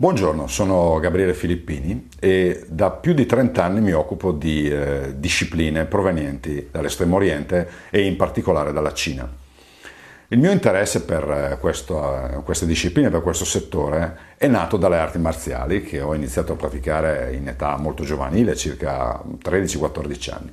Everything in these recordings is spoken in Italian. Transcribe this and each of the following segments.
Buongiorno, sono Gabriele Filippini e da più di 30 anni mi occupo di eh, discipline provenienti dall'estremo oriente e in particolare dalla Cina. Il mio interesse per eh, questo, eh, queste discipline, per questo settore, è nato dalle arti marziali che ho iniziato a praticare in età molto giovanile, circa 13-14 anni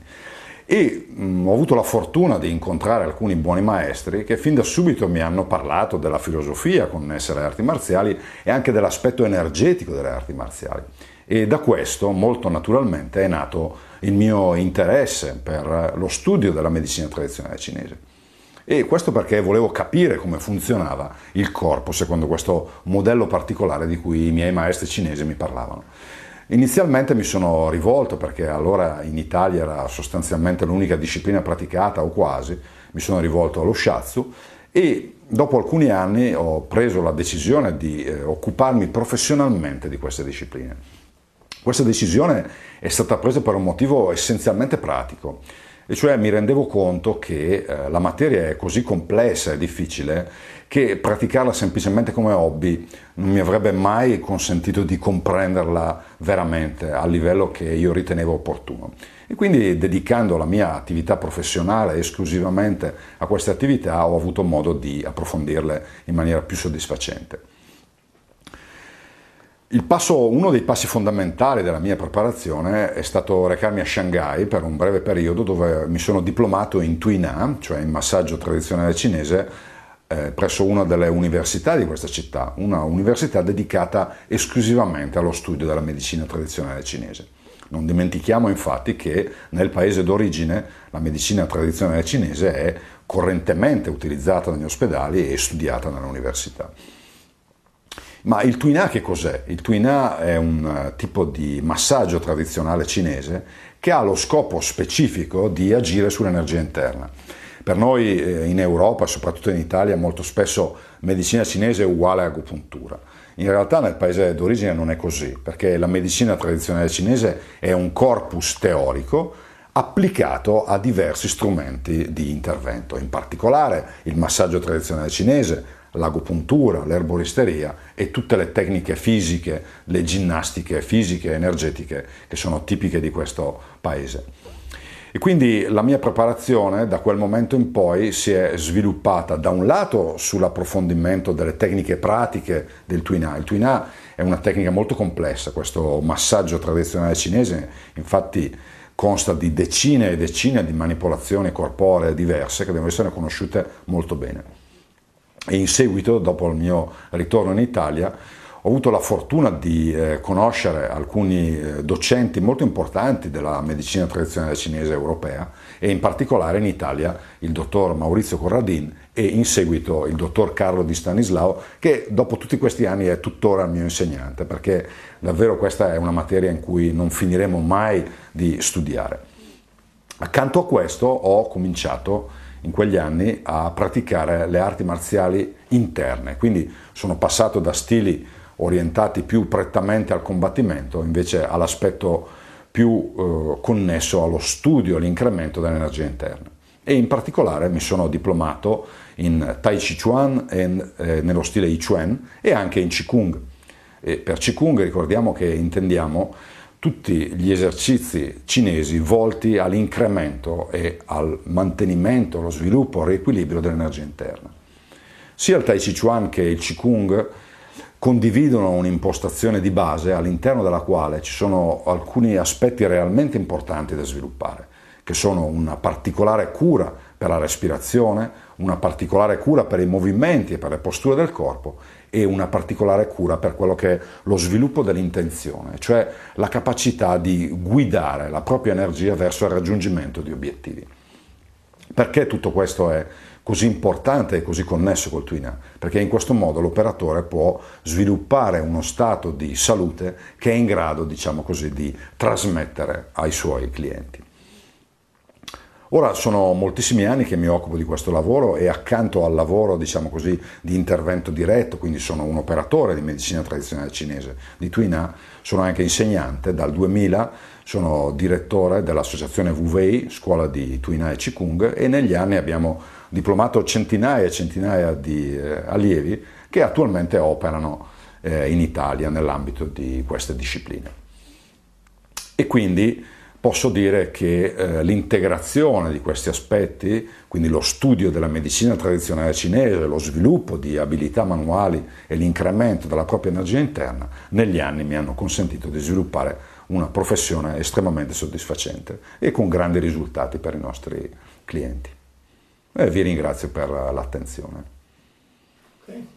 e mh, mm, ho avuto la fortuna di incontrare alcuni buoni maestri che fin da subito mi hanno parlato della filosofia connessa alle arti marziali e anche dell'aspetto energetico delle arti marziali. E da questo, molto naturalmente, è nato il mio interesse per lo studio della medicina tradizionale cinese. E questo perché volevo capire come funzionava il corpo secondo questo modello particolare di cui i miei maestri cinesi mi parlavano. Inizialmente mi sono rivolto, perché allora in Italia era sostanzialmente l'unica disciplina praticata o quasi, mi sono rivolto allo shiatsu e dopo alcuni anni ho preso la decisione di eh, occuparmi professionalmente di queste discipline. Questa decisione è stata presa per un motivo essenzialmente pratico e cioè mi rendevo conto che eh, la materia è così complessa e difficile che praticarla semplicemente come hobby non mi avrebbe mai consentito di comprenderla veramente a livello che io ritenevo opportuno. E quindi dedicando la mia attività professionale esclusivamente a queste attività ho avuto modo di approfondirle in maniera più soddisfacente. Passo, uno dei passi fondamentali della mia preparazione è stato recarmi a Shanghai per un breve periodo dove mi sono diplomato in Tuina, cioè in massaggio tradizionale cinese, eh, presso una delle università di questa città, una università dedicata esclusivamente allo studio della medicina tradizionale cinese. Non dimentichiamo infatti che nel paese d'origine la medicina tradizionale cinese è correntemente utilizzata negli ospedali e studiata nell'università. Ma il tuinà che cos'è? Il tuinà è un eh, tipo di massaggio tradizionale cinese che ha lo scopo specifico di agire sull'energia interna. Per noi eh, in Europa, soprattutto in Italia, molto spesso medicina cinese è uguale a agopuntura. In realtà nel paese d'origine non è così, perché la medicina tradizionale cinese è un corpus teorico applicato a diversi strumenti di intervento, in particolare il massaggio tradizionale cinese, l'agopuntura, l'erboristeria e tutte le tecniche fisiche, le ginnastiche fisiche e energetiche che sono tipiche di questo paese. E quindi la mia preparazione da quel momento in poi si è sviluppata da un lato sull'approfondimento delle tecniche pratiche del Tuina. Il Tuina è una tecnica molto complessa, questo massaggio tradizionale cinese infatti consta di decine e decine di manipolazioni corporee diverse che devono essere conosciute molto bene e in seguito, dopo il mio ritorno in Italia, ho avuto la fortuna di eh, conoscere alcuni eh, docenti molto importanti della medicina tradizionale cinese europea e in particolare in Italia il dottor Maurizio Corradin e in seguito il dottor Carlo Di Stanislao che dopo tutti questi anni è tuttora il mio insegnante perché davvero questa è una materia in cui non finiremo mai di studiare. Accanto a questo ho cominciato in quegli anni a praticare le arti marziali interne, quindi sono passato da stili orientati più prettamente al combattimento invece all'aspetto più eh, connesso allo studio, all'incremento dell'energia interna. E in particolare mi sono diplomato in Tai Chi Chuan e eh, nello stile Yi Chuan e anche in Qigong. E per Qigong ricordiamo che intendiamo tutti gli esercizi cinesi volti all'incremento e al mantenimento, allo sviluppo, al riequilibrio dell'energia interna. Sia il Tai Chi Chuan che il Qigong condividono un'impostazione di base all'interno della quale ci sono alcuni aspetti realmente importanti da sviluppare che sono una particolare cura per la respirazione, una particolare cura per i movimenti e per le posture del corpo e una particolare cura per quello che è lo sviluppo dell'intenzione, cioè la capacità di guidare la propria energia verso il raggiungimento di obiettivi. Perché tutto questo è così importante e così connesso col Twin? Perché in questo modo l'operatore può sviluppare uno stato di salute che è in grado, diciamo così, di trasmettere ai suoi clienti. Ora sono moltissimi anni che mi occupo di questo lavoro e accanto al lavoro, diciamo così, di intervento diretto, quindi sono un operatore di medicina tradizionale cinese di Tuina, sono anche insegnante, dal 2000 sono direttore dell'associazione WVI, scuola di Tuina e Qigong e negli anni abbiamo diplomato centinaia e centinaia di eh, allievi che attualmente operano eh, in Italia nell'ambito di queste discipline. E quindi posso dire che eh, l'integrazione di questi aspetti, quindi lo studio della medicina tradizionale cinese, lo sviluppo di abilità manuali e l'incremento della propria energia interna, negli anni mi hanno consentito di sviluppare una professione estremamente soddisfacente e con grandi risultati per i nostri clienti. E vi ringrazio per l'attenzione. Okay.